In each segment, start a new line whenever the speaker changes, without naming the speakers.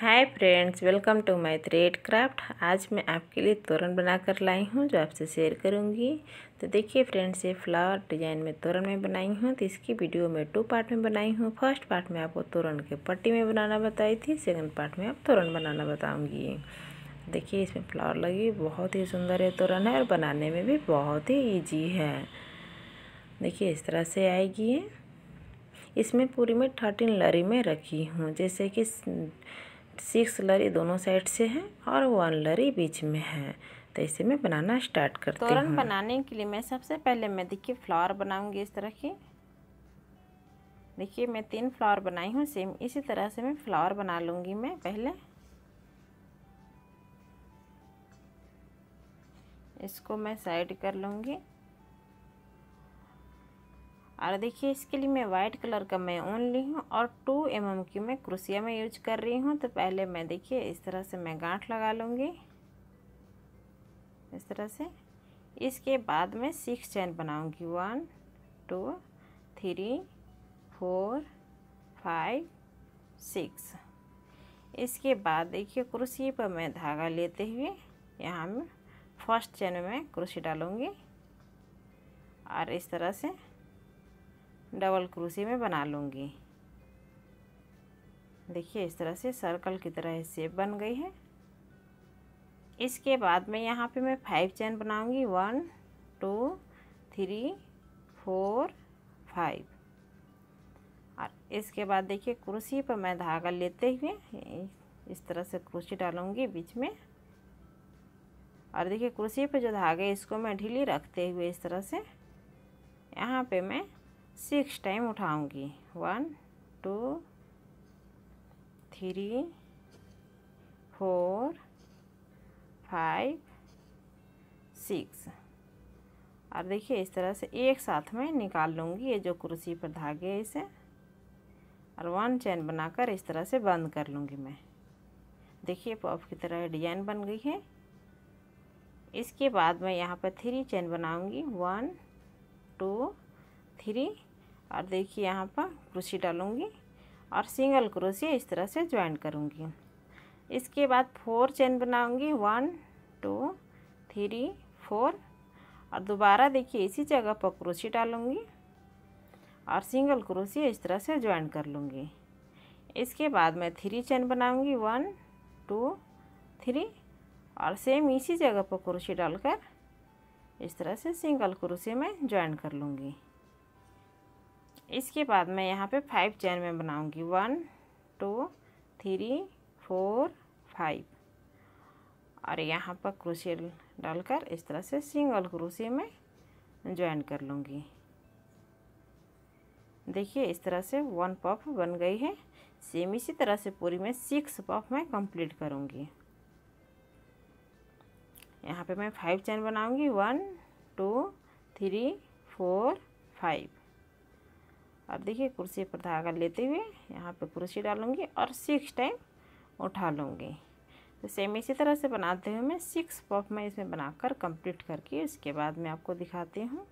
hi friends welcome to my thread craft आज मैं आपके लिए तोरण बनाकर लाई हूँ जो आपसे शेयर करूँगी तो देखिए फ्रेंड्स ये फ्लावर डिजाइन में तोरण में बनाई हूँ तो इसकी वीडियो में टू पार्ट में बनाई हूँ फर्स्ट पार्ट में आपको तोरण के पट्टी में बनाना बताई थी सेकंड पार्ट में आप तोरण बनाना बताऊँगी देखिए इसमें फ्लावर लगी बहुत ही सुंदर है तोरण है और बनाने में भी बहुत ही ईजी है देखिए इस तरह से आएगी इसमें पूरी में थर्टीन लरी में रखी हूँ जैसे कि सिक्स लरी दोनों साइड से है और वन लरी बीच में है तो इसे मैं बनाना स्टार्ट करती हूँ तोरण बनाने के लिए मैं सबसे पहले मैं देखिए फ्लावर बनाऊंगी इस तरह की देखिए मैं तीन फ्लावर बनाई हूँ सेम इसी तरह से मैं फ्लावर बना लूँगी मैं पहले इसको मैं साइड कर लूँगी और देखिए इसके लिए मैं वाइट कलर का मैं ऊन ली हूँ और टू एम एम की मैं क्रोसिया में यूज कर रही हूँ तो पहले मैं देखिए इस तरह से मैं गांठ लगा लूँगी इस तरह से इसके बाद मैं सिक्स चैन बनाऊँगी one two three four five six इसके बाद देखिए कुर्सी पर मैं धागा लेते हुए यहाँ में फर्स्ट चैन में कुर्सी डालूँगी और इस तरह से डबल क्रोशे में बना लूँगी देखिए इस तरह से सर्कल की तरह सेप बन गई है इसके बाद में यहाँ पे मैं फाइव चैन बनाऊँगी one two three four five और इसके बाद देखिए कुर्सी पर मैं धागा लेते हुए इस तरह से कुर्सी डालूँगी बीच में और देखिए कुर्सी पर जो धागे इसको मैं ढीली रखते हुए इस तरह से यहाँ पे मैं सिक्स टाइम उठाऊंगी one two three four five six और देखिए इस तरह से एक साथ में निकाल लूँगी ये जो कुर्सी पर धागे इसे और वन चैन बनाकर इस तरह से बंद कर लूँगी मैं देखिए पॉप की तरह डिजाइन बन गई है इसके बाद मैं यहाँ पर थ्री चैन बनाऊँगी वन टू थ्री और देखिए यहाँ पर क्रोशी डालूँगी और सिंगल क्रोशी इस तरह से ज्वाइन करूँगी इसके बाद फोर चेन बनाऊँगी वन टू थ्री फोर और दोबारा देखिए इसी जगह पर क्रोशी डालूँगी और सिंगल क्रोशी इस तरह से ज्वाइन कर लूँगी इसके बाद मैं थ्री चेन बनाऊँगी वन टू थ्री और सेम इसी जगह पर क्रोशी डालकर इस तरह से सिंगल क्रोशी में ज्वाइन कर लूँगी इसके बाद मैं यहाँ पे फाइव चैन में बनाऊँगी one two three four five और यहाँ पर क्रोशिया डालकर इस तरह से सिंगल क्रोशिया में ज्वाइन कर लूँगी देखिए इस तरह से वन पफ बन गई है सेम इसी तरह से पूरी में सिक्स पफ मैं कंप्लीट करूँगी यहाँ पे मैं फाइव चैन बनाऊँगी one two three four five अब देखिए कुर्सी पर धागा लेते हुए यहाँ पर कुर्सी डालूँगी और सिक्स टाइम उठा लूँगी तो सेम इसी तरह से बनाते हुए मैं सिक्स पफ में इसमें बनाकर कंप्लीट करके इसके बाद मैं आपको दिखाती हूँ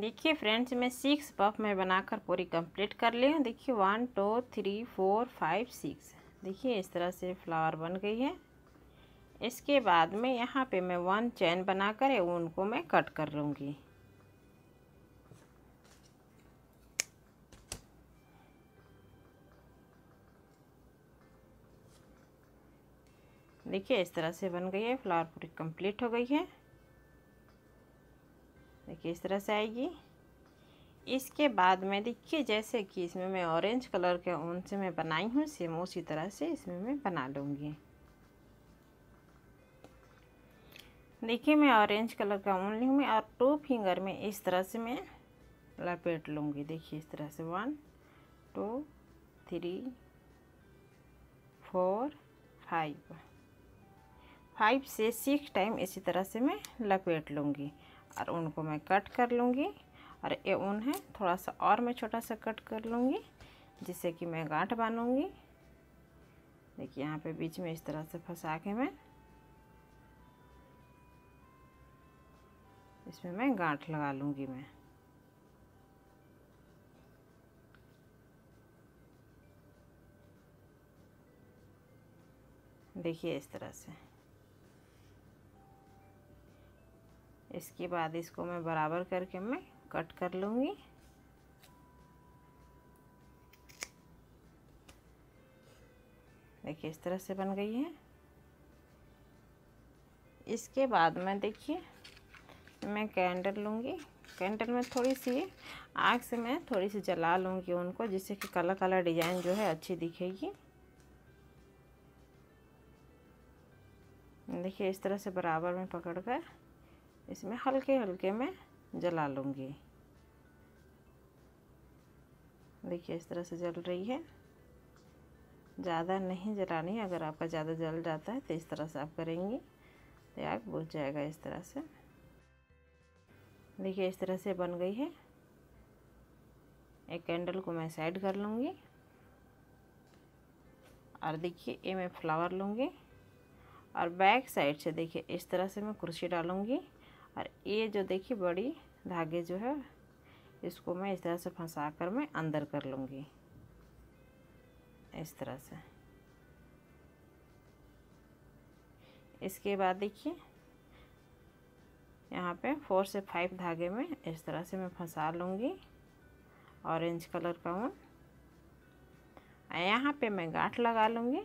देखिए फ्रेंड्स मैं सिक्स पफ में बनाकर पूरी कंप्लीट कर ली हूँ देखिए one two three four five six देखिए इस तरह से फ्लावर बन गई है इसके बाद में यहाँ पे मैं वन चैन बनाकर ऊन को मैं कट कर लूँगी देखिए इस तरह से बन गई है फ्लावर पूरी कंप्लीट हो गई है देखिए इस तरह से आएगी इसके बाद में देखिए जैसे कि इसमें मैं ऑरेंज कलर के ऊन से मैं बनाई हूँ सेम उसी तरह से इसमें मैं बना लूँगी देखिए मैं ऑरेंज कलर का ऊन ली हूँ और टू फिंगर में इस तरह से मैं लपेट लूँगी देखिए इस तरह से one two three four five five से सिक्स टाइम इसी तरह से मैं लपेट लूँगी और उनको मैं कट कर लूँगी और ये ऊन है थोड़ा सा और मैं छोटा सा कट कर लूँगी जिससे कि मैं गांठ बांधूँगी देखिए यहाँ पे बीच में इस तरह से फंसा के मैं इसमें मैं गांठ लगा लूँगी मैं देखिए इस तरह से इसके बाद इसको मैं बराबर करके मैं कट कर लूँगी देखिए इस तरह से बन गई है इसके बाद में देखिए मैं कैंडल लूँगी कैंडल में थोड़ी सी आग से मैं थोड़ी सी जला लूँगी उनको जिससे कि काला काला डिज़ाइन जो है अच्छी दिखेगी देखिए इस तरह से बराबर में पकड़कर इसमें हल्के हल्के मैं जला लूँगी देखिए इस तरह से जल रही है ज़्यादा नहीं जलानी अगर आपका ज़्यादा जल जाता है तो इस तरह से आप करेंगी तो आग बुझ जाएगा इस तरह से देखिए इस तरह से बन गई है एक कैंडल को मैं साइड कर लूँगी और देखिए ये मैं फ्लावर लूँगी और बैक साइड से देखिए इस तरह से मैं कुर्सी डालूँगी और ये जो देखिए बड़ी धागे जो है इसको मैं इस तरह से फंसा कर मैं अंदर कर लूँगी इस तरह से इसके बाद देखिए यहाँ पे फोर से फाइव धागे में इस तरह से मैं फंसा लूँगी ऑरेंज कलर का ऊन यहाँ पे मैं गांठ लगा लूँगी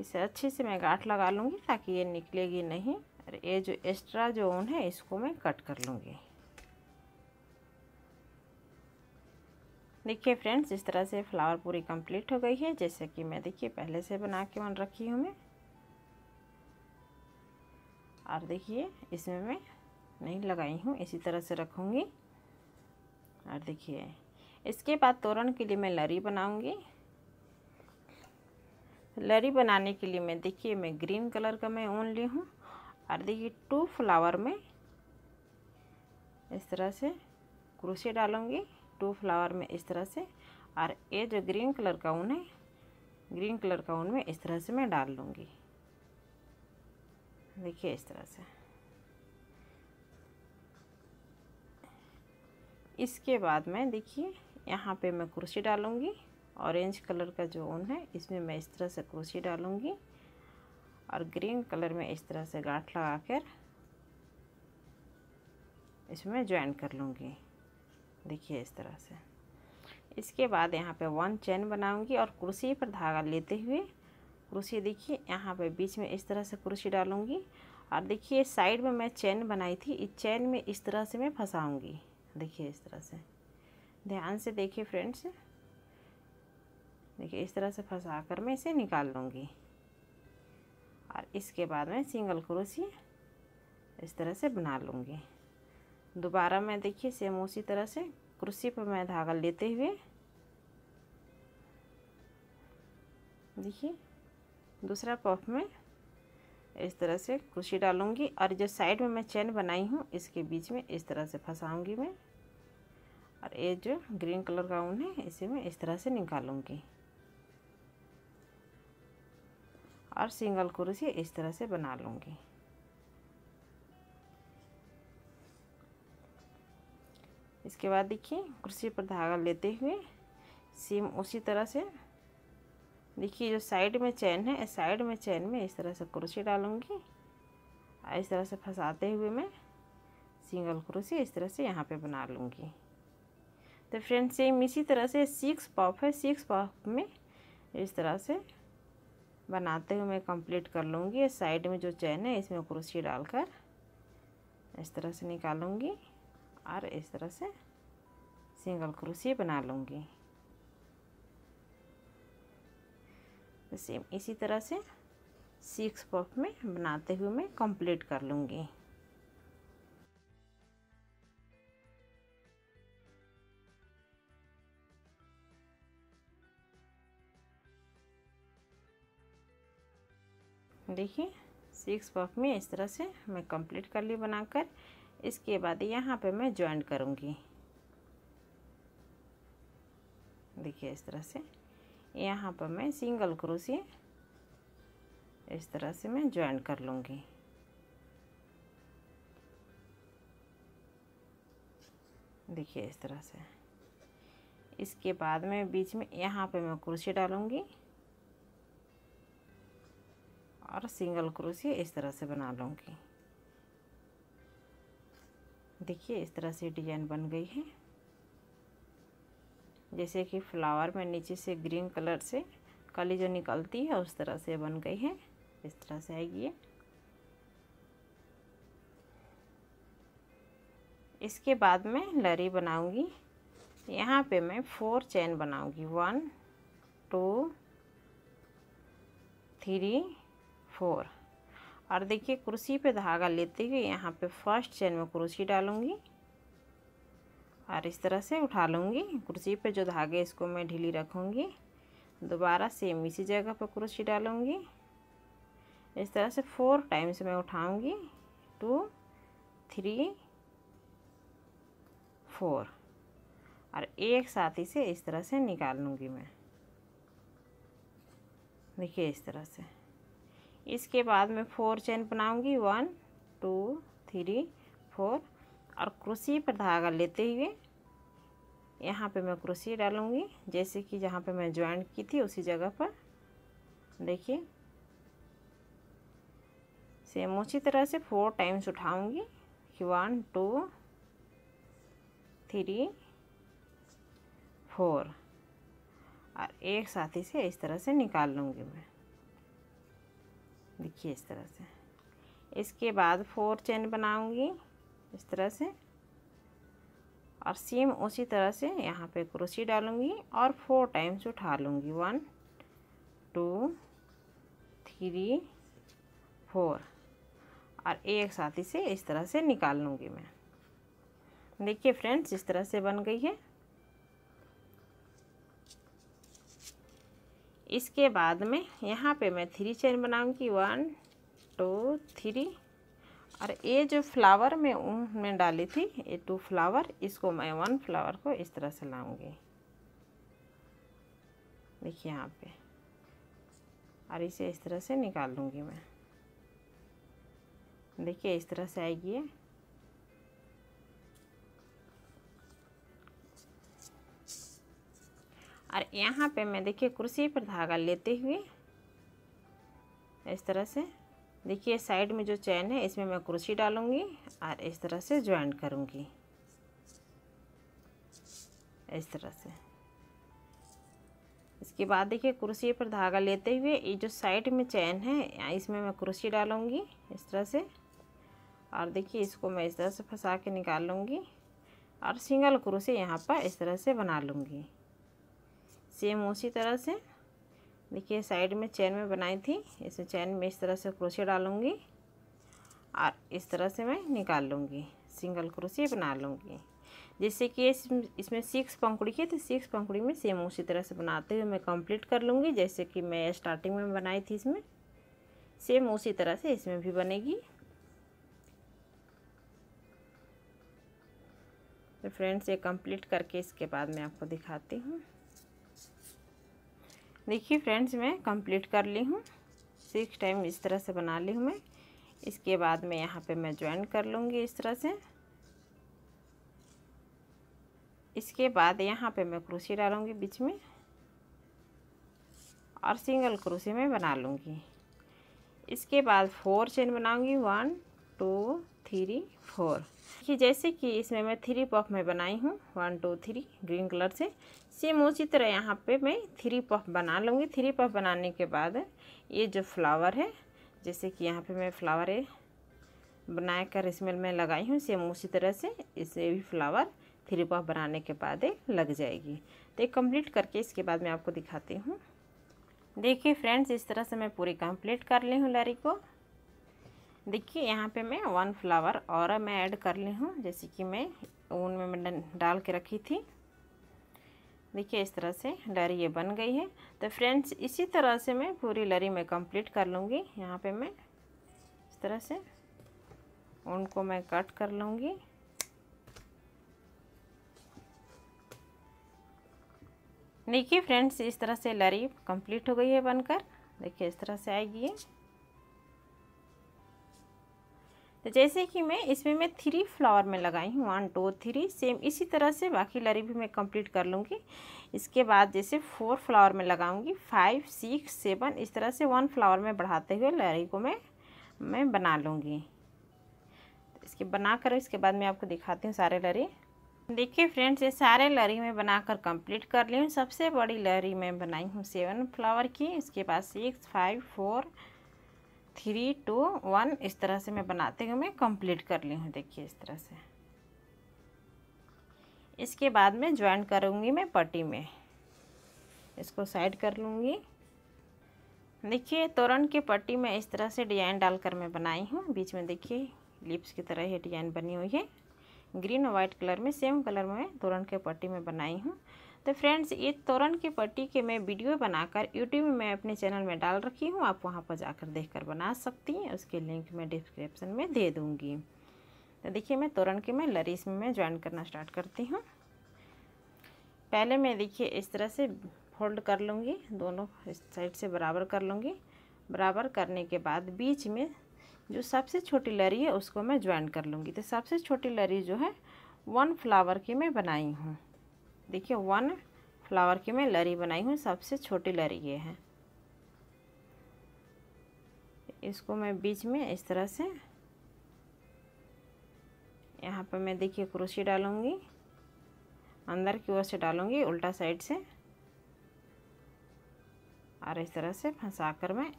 इसे अच्छे से मैं गांठ लगा लूँगी ताकि ये निकलेगी नहीं और ये जो एक्स्ट्रा जो ऊन है इसको मैं कट कर लूँगी देखिए फ्रेंड्स इस तरह से फ्लावर पूरी कंप्लीट हो गई है जैसे कि मैं देखिए पहले से बना के वन रखी हूँ मैं और देखिए इसमें मैं नहीं लगाई हूँ इसी तरह से रखूँगी और देखिए इसके बाद तोरण के लिए मैं लरी बनाऊँगी लरी बनाने के लिए मैं देखिए मैं ग्रीन कलर का मैं ऊन ली हूँ और देखिए टू फ्लावर में इस तरह से क्रोशे डालूँगी टू फ्लावर में इस तरह से और ये जो ग्रीन कलर का ऊन है ग्रीन कलर का ऊन में इस तरह से मैं डाल लूँगी देखिए इस तरह से इसके बाद मैं देखिए यहाँ पे मैं कुर्सी डालूँगी ऑरेंज कलर का जो ऊन है इसमें मैं इस तरह से कुर्सी डालूँगी और ग्रीन कलर में इस तरह से गांठ लगा कर इसमें ज्वाइन कर लूँगी देखिए इस तरह से इसके बाद यहाँ पे वन चेन बनाऊँगी और कुर्सी पर धागा लेते हुए कुर्सी देखिए यहाँ पे बीच में इस तरह से कुर्सी डालूंगी और देखिए साइड में मैं चेन बनाई थी इस चेन में इस तरह से मैं फंसाऊँगी देखिए इस तरह से ध्यान से देखिए फ्रेंड्स देखिए इस तरह से फंसा कर मैं इसे निकाल लूँगी और इसके बाद में सिंगल क्रोसी इस तरह से बना लूँगी दोबारा मैं देखिए सेम उसी तरह से कुर्सी पर मैं धागा लेते हुए देखिए दूसरा पफ में इस तरह से कुर्सी डालूँगी और जो साइड में मैं चैन बनाई हूँ इसके बीच में इस तरह से फंसाऊँगी मैं और ये जो ग्रीन कलर का ऊन है इसे मैं इस तरह से निकालूँगी और सिंगल क्रोशिया इस तरह से बना लूँगी इसके बाद देखिए कुर्सी पर धागा लेते हुए सेम उसी तरह से देखिए जो साइड में चैन है साइड में चैन में इस तरह से क्रोशिया डालूँगी और इस तरह से फंसाते हुए मैं सिंगल क्रोशिया इस तरह से यहाँ पे बना लूँगी तो फ्रेंड्स सेम इसी तरह से सिक्स पॉप है सिक्स पॉप में इस तरह से बनाते हुए मैं कंप्लीट कर लूँगी साइड में जो चैन है इसमें क्रोशिया डालकर इस तरह से निकालूँगी और इस तरह से सिंगल क्रोशिया बना लूँगी तो सेम इसी तरह से सिक्स पफ में बनाते हुए मैं कंप्लीट कर लूँगी देखिए सिक्स पफ में इस तरह से मैं कंप्लीट कर ली बनाकर इसके बाद यहाँ पे मैं ज्वाइन करूँगी देखिए इस तरह से यहाँ पर मैं सिंगल क्रोशिए इस तरह से मैं ज्वाइन कर लूँगी देखिए इस तरह से इसके बाद में बीच में यहाँ पे मैं क्रोशिया डालूँगी और सिंगल क्रोशिया इस तरह से बना लूँगी देखिए इस तरह से डिजाइन बन गई है जैसे कि फ्लावर में नीचे से ग्रीन कलर से कली जो निकलती है उस तरह से बन गई है इस तरह से आएगी इसके बाद में लरी बनाऊंगी यहाँ पे मैं फोर चैन बनाऊंगी वन टू थ्री फोर और देखिए कुर्सी पे धागा लेते हुए यहाँ पे फर्स्ट चेन में कुर्सी डालूँगी और इस तरह से उठा लूँगी कुर्सी पे जो धागे इसको मैं ढीली रखूँगी दोबारा सेम इसी जगह पर कुर्सी डालूँगी इस तरह से फोर टाइम्स मैं उठाऊँगी टू थ्री फोर और एक साथ ही से इस तरह से निकाल लूँगी मैं देखिए इस तरह से इसके बाद मैं फोर चेन बनाऊंगी वन टू थ्री फोर और क्रोसी पर धागा लेते हुए यहाँ पे मैं क्रोसी डालूँगी जैसे कि जहाँ पे मैं ज्वाइन की थी उसी जगह पर देखिए सेम उसी तरह से फोर टाइम्स उठाऊँगी कि वन टू थ्री फोर और एक साथ ही से इस तरह से निकाल लूँगी मैं देखिए इस तरह से इसके बाद फोर चेन बनाऊंगी इस तरह से और सेम उसी तरह से यहाँ पे क्रोशी डालूंगी और फोर टाइम्स उठा लूँगी वन टू थ्री फोर और एक साथ ही से इस तरह से निकाल लूँगी मैं देखिए फ्रेंड्स इस तरह से बन गई है इसके बाद में यहाँ पे मैं थ्री चेन बनाऊँगी वन टू थ्री और ये जो फ्लावर में ऊन डाली थी ये टू फ्लावर इसको मैं वन फ्लावर को इस तरह से लाऊंगी देखिए यहाँ पे और इसे इस तरह से निकाल लूँगी मैं देखिए इस तरह से आएगी है और यहाँ पे मैं देखिए कुर्सी पर धागा लेते हुए इस तरह से देखिए साइड में जो चैन है इसमें मैं कुर्सी डालूँगी और इस तरह से ज्वाइन करूँगी इस तरह से इसके बाद देखिए कुर्सी पर धागा लेते हुए ये जो साइड में चैन है इसमें मैं कुर्सी डालूँगी इस तरह से और देखिए इसको मैं इस तरह से फंसा के निकाल लूँगी और सिंगल क्रोशे यहाँ पर इस तरह से बना लूँगी सेम उसी तरह से देखिए साइड में चैन में बनाई थी इस चैन में इस तरह से क्रोशिया डालूँगी और इस तरह से मैं निकाल लूँगी सिंगल क्रोशिया बना लूँगी जैसे कि इसमें सिक्स पंखुड़ी की तो सिक्स पंखुड़ी में सेम उसी तरह से बनाते हुए मैं कंप्लीट कर लूँगी जैसे कि मैं स्टार्टिंग में बनाई थी इसमें सेम उसी तरह से इसमें भी बनेगी तो फ्रेंड्स ये कंप्लीट करके इसके बाद मैं आपको दिखाती हूँ देखिए फ्रेंड्स मैं कंप्लीट कर ली हूँ सिक्स टाइम इस तरह से बना ली हूँ मैं इसके बाद में यहाँ पे मैं ज्वाइन कर लूँगी इस तरह से इसके बाद यहाँ पे मैं क्रोशी डालूँगी बीच में और सिंगल क्रोशी में बना लूँगी इसके बाद फोर चेन बनाऊँगी वन टू थ्री फोर देखिए जैसे कि इसमें मैं थ्री पफ में बनाई हूँ one two three green colour से सेम उसी तरह यहाँ पे मैं थ्री पफ बना लूँगी थ्री पफ बनाने के बाद ये जो फ्लावर है जैसे कि यहाँ पे मैं फ्लावर है बना कर इसमें मैं लगाई हूँ सेम उसी तरह से इसे भी फ्लावर थ्री पफ बनाने के बाद लग जाएगी तो एक कम्प्लीट करके इसके बाद मैं आपको दिखाती हूँ देखिए फ्रेंड्स इस तरह से मैं पूरी कंप्लीट कर ली हूँ लारी को देखिए यहाँ पे मैं वन फ्लावर और मैं ऐड कर ली हूँ जैसे कि मैं ऊन में मैं डाल के रखी थी देखिए इस तरह से लरी ये बन गई है तो फ्रेंड्स इसी तरह से मैं पूरी लरी में कंप्लीट कर लूँगी यहाँ पे मैं इस तरह से ऊन को मैं कट कर लूँगी देखिए फ्रेंड्स इस तरह से लरी कंप्लीट हो गई है बनकर देखिए इस तरह से आएगी तो जैसे कि मैं इसमें मैं थ्री फ्लावर में लगाई हूँ वन टू थ्री सेम इसी तरह से बाकी लरी भी मैं कंप्लीट कर लूँगी इसके बाद जैसे फोर फ्लावर में लगाऊंगी फाइव सिक्स सेवन इस तरह से वन फ्लावर में बढ़ाते हुए लरी को मैं मैं बना लूँगी तो इसके बना कर इसके बाद मैं आपको दिखाती हूँ सारे लरी देखिए फ्रेंड्स ये सारे लरी मैं बनाकर कंप्लीट कर ली हूँ सबसे बड़ी लरी मैं बनाई हूँ सेवन फ्लावर की इसके बाद six five four three two one इस तरह से मैं बनाते हुए मैं कंप्लीट कर ली हूँ देखिए इस तरह से इसके बाद में ज्वाइन करूँगी मैं पट्टी में इसको साइड कर लूँगी देखिए तोरण की पट्टी में इस तरह से डिजाइन डालकर मैं बनाई हूँ बीच में देखिए लिप्स की तरह ही डिजाइन बनी हुई है ग्रीन और वाइट कलर में सेम कलर में तोरण के पट्टी में बनाई हूँ तो फ्रेंड्स ये तोरण की पट्टी के मैं वीडियो बनाकर यूट्यूब में अपने चैनल में डाल रखी हूँ आप वहाँ पर जाकर देखकर बना सकती हैं उसके लिंक मैं डिस्क्रिप्शन में दे दूँगी तो देखिए मैं तोरण की मैं लरीस में मैं ज्वाइन करना स्टार्ट करती हूँ पहले मैं देखिए इस तरह से फोल्ड कर लूँगी दोनों साइड से बराबर कर लूँगी बराबर करने के बाद बीच में जो सबसे छोटी लरी है उसको मैं ज्वाइन कर लूँगी तो सबसे छोटी लरी जो है वन फ्लावर की मैं बनाई हूँ देखिए वन फ्लावर की मैं लरी बनाई हूँ सबसे छोटी लरी ये है इसको मैं बीच में इस तरह से यहाँ पर मैं देखिए क्रोशी डालूँगी अंदर की ओर से डालूँगी उल्टा साइड से और इस तरह से फंसा कर मैं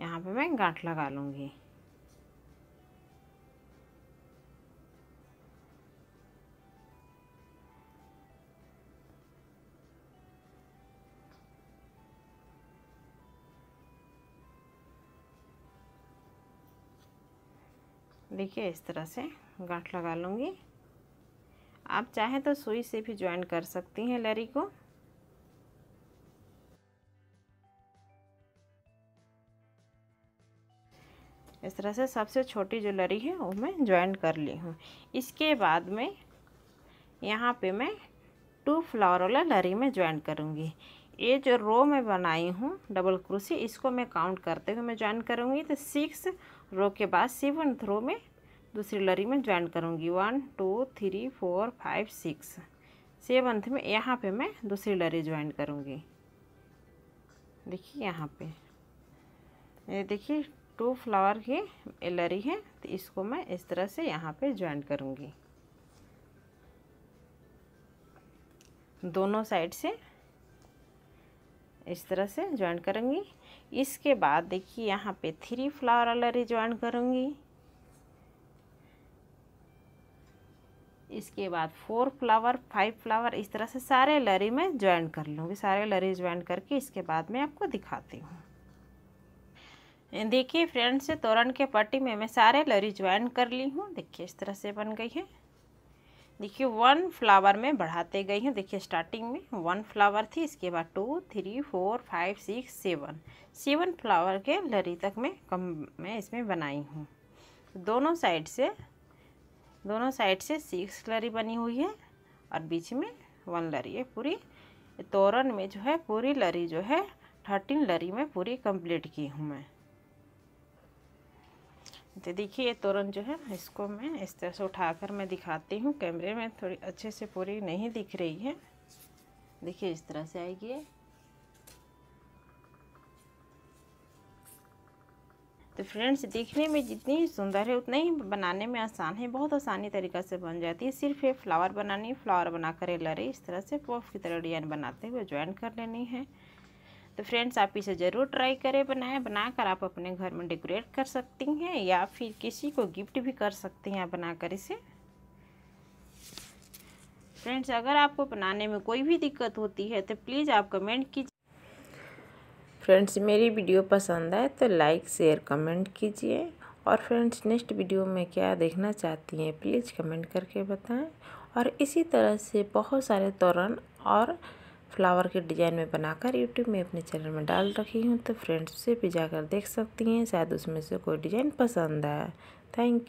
यहाँ पर मैं गांठ लगा लूँगी देखिए इस तरह से गांठ लगा लूँगी आप चाहें तो सुई से भी ज्वाइन कर सकती हैं लरी को इस तरह से सबसे छोटी जो लरी है वो मैं ज्वाइन कर ली हूँ इसके बाद में यहाँ पे मैं टू फ्लावर वाला लरी में ज्वाइन करूँगी ये जो रो मैं बनाई हूँ डबल क्रोसी इसको मैं काउंट करते हुए मैं ज्वाइन करूँगी तो सिक्स रो के बाद सेवन थ्रो में दूसरी लरी में ज्वाइन करूँगी one two three four five six seventh में यहाँ पे मैं दूसरी लरी ज्वाइन करूँगी देखिए यहाँ पे ये देखिए टू फ्लावर की लरी है तो इसको मैं इस तरह से यहाँ पे ज्वाइन करूँगी दोनों साइड से इस तरह से ज्वाइन करूँगी इसके बाद देखिए यहाँ पे थ्री फ्लावर अलरी ज्वाइन करूँगी इसके बाद फोर फ्लावर फाइव फ्लावर इस तरह से सारे लरी में ज्वाइन कर लूँगी सारे लरी ज्वाइन करके इसके बाद मैं आपको दिखाती हूँ देखिए फ्रेंड्स तोरण के पट्टी में मैं सारे लरी ज्वाइन कर ली हूँ देखिए इस तरह से बन गई है देखिए वन फ्लावर में बढ़ाते गई हूँ देखिए स्टार्टिंग में वन फ्लावर थी इसके बाद two three four five six seven seven flower के लरी तक में कम मैं इसमें बनाई हूँ दोनों साइड से दोनों साइड से सिक्स लरी बनी हुई है और बीच में वन लरी है पूरी तोरण में जो है पूरी लरी जो है थर्टीन लरी में पूरी कंप्लीट की हूँ मैं तो देखिए तोरण जो है इसको मैं इस तरह से उठाकर मैं दिखाती हूँ कैमरे में थोड़ी अच्छे से पूरी नहीं दिख रही है देखिए इस तरह से आएगी तो फ्रेंड्स देखने में जितनी सुंदर है उतना ही बनाने में आसान है बहुत आसानी तरीका से बन जाती है सिर्फ ये फ्लावर बनानी है फ्लावर बनाकर लरे इस तरह से पॉफ की तरह डिजाइन बनाते हुए ज्वाइन कर लेनी है तो फ्रेंड्स आप इसे ज़रूर ट्राई करें बनाएं बनाकर आप अपने घर में डेकोरेट कर सकती हैं या फिर किसी को गिफ्ट भी कर सकते हैं बनाकर इसे फ्रेंड्स अगर आपको बनाने में कोई भी दिक्कत होती है तो प्लीज़ आप कमेंट कीजिए फ्रेंड्स मेरी वीडियो पसंद आए तो लाइक शेयर कमेंट कीजिए और फ्रेंड्स नेक्स्ट वीडियो में क्या देखना चाहती हैं प्लीज़ कमेंट करके बताएं और इसी तरह से बहुत सारे तोरण और फ्लावर के डिज़ाइन में बनाकर यूट्यूब में अपने चैनल में डाल रखी हूँ तो फ्रेंड्स से भी जाकर देख सकती हैं शायद उसमें से कोई डिज़ाइन पसंद आए थैंक